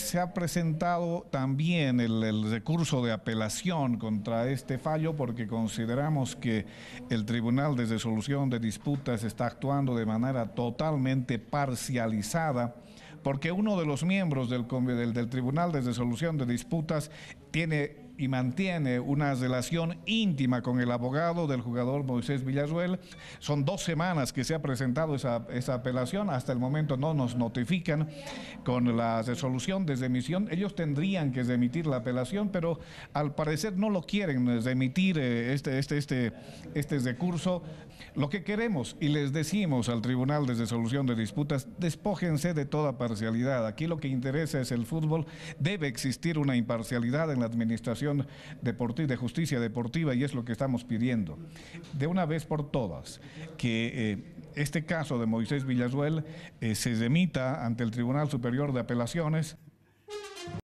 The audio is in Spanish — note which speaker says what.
Speaker 1: se ha presentado también el, recurso de apelación contra este fallo porque consideramos que el Tribunal de Resolución de Disputas está actuando de manera totalmente parcializada porque uno de los miembros del, del, del Tribunal de Resolución de Disputas tiene y mantiene una relación íntima con el abogado del jugador Moisés Villarruel. Son dos semanas que se ha presentado esa, apelación, hasta el momento no nos notifican con la resolución de demisión. Ellos tendrían que demitir la apelación, pero al parecer no lo quieren remitir eh, este, este, este, este recurso. Lo que queremos y les decimos al Tribunal de Resolución de Disputas, despójense de toda parcialidad. Aquí lo que interesa es el fútbol. Debe existir una imparcialidad en la administración de Justicia Deportiva y es lo que estamos pidiendo. De una vez por todas, que eh, este caso de Moisés Villazuel eh, se demita ante el Tribunal Superior de Apelaciones.